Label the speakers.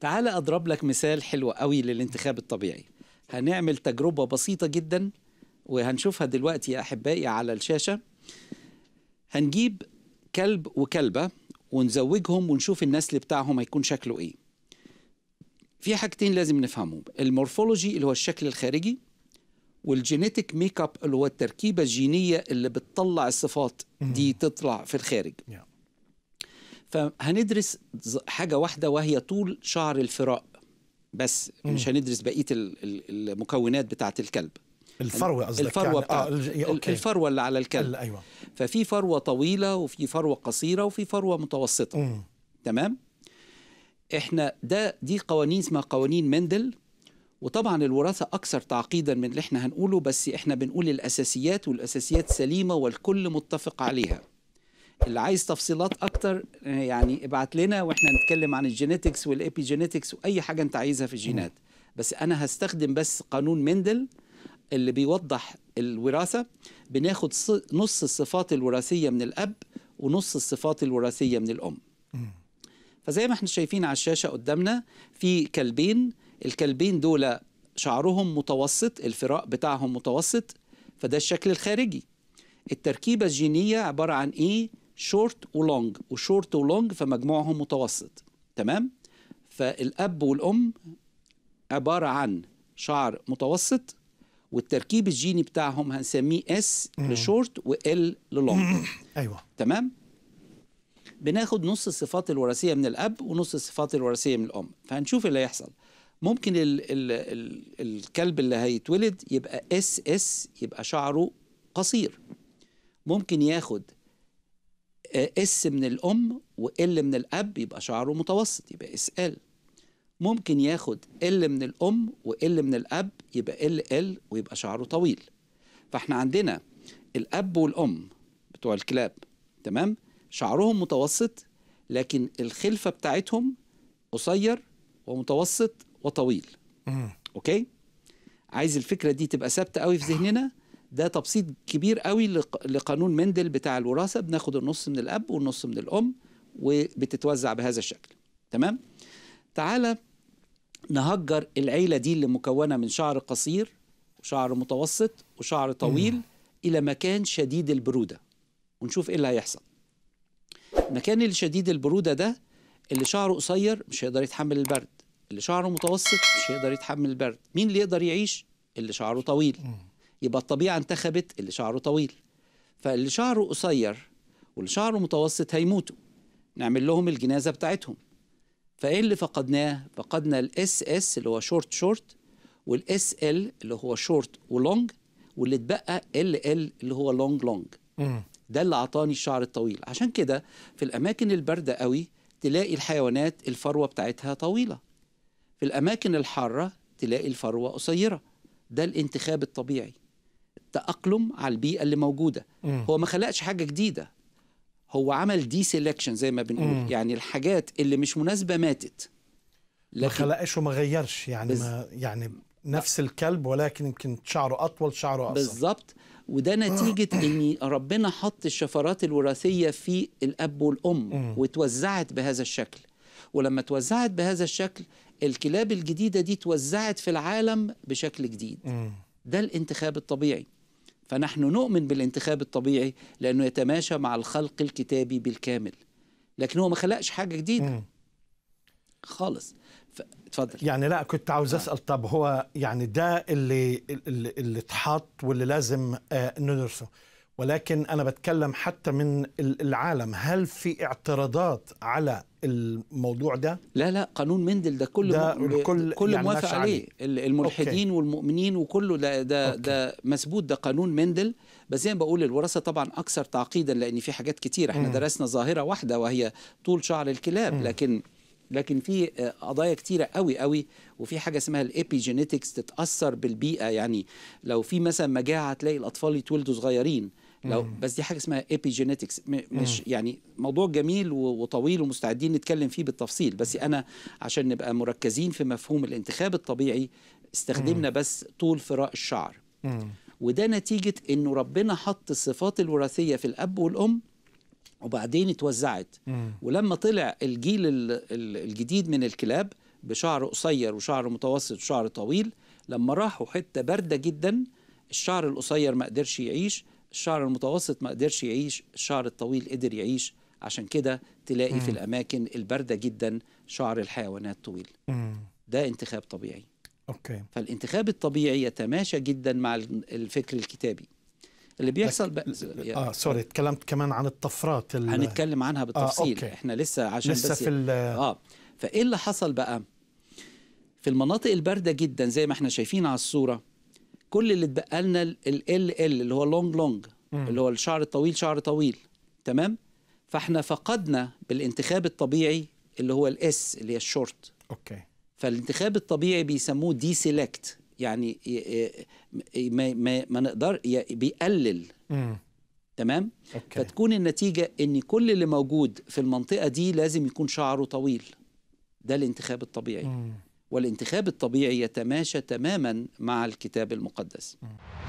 Speaker 1: تعال أضرب لك مثال حلو قوي للانتخاب الطبيعي هنعمل تجربة بسيطة جدا وهنشوفها دلوقتي يا أحبائي على الشاشة هنجيب كلب وكلبة ونزوجهم ونشوف النسل بتاعهم هيكون شكله إيه في حاجتين لازم نفهمهم المورفولوجي اللي هو الشكل الخارجي والجينيتيك ميك اب اللي هو التركيبه الجينيه اللي بتطلع الصفات دي تطلع في الخارج yeah. فهندرس حاجه واحده وهي طول شعر الفراء بس مش هندرس بقيه المكونات بتاعه الكلب
Speaker 2: الفروه قصدك يعني؟ الفروه يعني آه أوكي. الفروه
Speaker 1: اللي على الكلب ايوه ففي فروه طويله وفي فروه قصيره وفي فروه متوسطه مم. تمام احنا ده دي قوانين اسمها قوانين مندل وطبعا الوراثه اكثر تعقيدا من اللي احنا هنقوله بس احنا بنقول الاساسيات والاساسيات سليمه والكل متفق عليها اللي عايز تفصيلات اكتر يعني ابعت لنا واحنا نتكلم عن الجينيتكس والابيجينيتكس واي حاجه انت عايزها في الجينات بس انا هستخدم بس قانون مندل اللي بيوضح الوراثه بناخد نص الصفات الوراثيه من الاب ونص الصفات الوراثيه من الام فزي ما احنا شايفين على الشاشه قدامنا في كلبين الكلبين دول شعرهم متوسط الفراء بتاعهم متوسط فده الشكل الخارجي التركيبه الجينيه عباره عن ايه شورت ولونج وشورت ولونج فمجموعهم متوسط تمام فالاب والام عباره عن شعر متوسط والتركيب الجيني بتاعهم هنسميه اس لشورت وال للونج ايوه تمام بناخد نص الصفات الوراثيه من الاب ونص الصفات الوراثيه من الام فهنشوف اللي هيحصل ممكن الـ الـ الـ الكلب اللي هيتولد يبقى اس اس يبقى شعره قصير ممكن ياخد آه، اس من الام وال من الاب يبقى شعره متوسط يبقى اس ال ممكن ياخد ال من الام وال من الاب يبقى ال ال ويبقى شعره طويل فاحنا عندنا الاب والام بتوع الكلاب تمام شعرهم متوسط لكن الخلفه بتاعتهم قصير ومتوسط وطويل اوكي عايز الفكره دي تبقى ثابته قوي في ذهننا ده تبسيط كبير قوي لقانون مندل بتاع الوراثه بناخد النص من الاب والنص من الام وبتتوزع بهذا الشكل تمام تعالى نهجر العيله دي اللي مكونه من شعر قصير وشعر متوسط وشعر طويل الى مكان شديد البروده ونشوف ايه اللي هيحصل المكان الشديد البروده ده اللي شعره قصير مش هيقدر يتحمل البرد اللي شعره متوسط مش هيقدر يتحمل البرد مين اللي يقدر يعيش اللي شعره طويل م. يبقى الطبيعه انتخبت اللي شعره طويل فاللي شعره قصير واللي شعره متوسط هيموتوا نعمل لهم الجنازه بتاعتهم فايه اللي فقدناه فقدنا الاس اس اللي هو شورت شورت والاس ال اللي هو شورت ولونج واللي اتبقى ال ال اللي هو لونج لونج ده اللي عطاني الشعر الطويل عشان كده في الاماكن البارده قوي تلاقي الحيوانات الفروه بتاعتها طويله في الاماكن الحاره تلاقي الفروه قصيره ده الانتخاب الطبيعي تأقلم على البيئة اللي موجودة مم. هو ما خلقش حاجة جديدة هو عمل دي سيلكشن زي ما بنقول مم. يعني الحاجات اللي مش مناسبة ماتت لكن ما خلقش وما غيرش يعني بز... ما يعني نفس الكلب ولكن يمكن شعره أطول شعره أصغر بالظبط وده نتيجة إن ربنا حط الشفرات الوراثية في الأب والأم مم. وتوزعت بهذا الشكل ولما توزعت بهذا الشكل الكلاب الجديدة دي توزعت في العالم بشكل جديد مم. ده الانتخاب الطبيعي فنحن نؤمن بالانتخاب الطبيعي لأنه يتماشى مع الخلق الكتابي بالكامل لكن هو ما خلقش حاجة جديدة خالص اتفضل يعني لا كنت عاوز آه. اسال طب هو يعني ده اللي اللي, اللي اتحط واللي لازم آه ندرسه ولكن أنا بتكلم حتى من العالم هل في اعتراضات على الموضوع ده؟ لا لا قانون مندل ده كله ده م... كل, كل يعني موافق عليه, علي. الملحدين أوكي. والمؤمنين وكله ده ده, ده مثبوت ده قانون مندل بس زي ما بقول الوراثه طبعا اكثر تعقيدا لان في حاجات كتير احنا م. درسنا ظاهره واحده وهي طول شعر الكلاب م. لكن لكن في آه، قضايا كتيره قوي قوي وفي حاجه اسمها الابيجينيتكس تتاثر بالبيئه يعني لو في مثلا مجاعه تلاقي الاطفال يتولدوا صغيرين لو بس دي حاجه اسمها ايبيجينيتكس مش يعني موضوع جميل وطويل ومستعدين نتكلم فيه بالتفصيل بس انا عشان نبقى مركزين في مفهوم الانتخاب الطبيعي استخدمنا بس طول فراء الشعر وده نتيجه انه ربنا حط الصفات الوراثيه في الاب والام وبعدين اتوزعت ولما طلع الجيل الجديد من الكلاب بشعر قصير وشعر متوسط وشعر طويل لما راحوا حته بارده جدا الشعر القصير ما قدرش يعيش الشعر المتوسط ما قدرش يعيش الشعر الطويل قدر يعيش عشان كده تلاقي مم. في الأماكن الباردة جدا شعر الحيوانات طويل مم. ده انتخاب طبيعي أوكي. فالانتخاب الطبيعي يتماشى جدا مع الفكر الكتابي اللي بيحصل بقى اه سوري اتكلمت كمان عن الطفرات اللي هنتكلم عنها آه، بالتفصيل آه، أوكي. احنا لسه عشان لسه بس في ال... اه فايه اللي حصل بقى في المناطق البارده جدا زي ما احنا شايفين على الصوره كل اللي اتبقى لنا ال ال اللي هو لونج لونج اللي هو الشعر الطويل شعر طويل تمام فاحنا فقدنا بالانتخاب الطبيعي اللي هو الاس اللي هي الشورت اوكي فالانتخاب الطبيعي بيسموه دي سيلكت يعني ما ما ما نقدر بيقلل تمام أوكي. فتكون النتيجه ان كل اللي موجود في المنطقه دي لازم يكون شعره طويل ده الانتخاب الطبيعي مم. والانتخاب الطبيعي يتماشى تماما مع الكتاب المقدس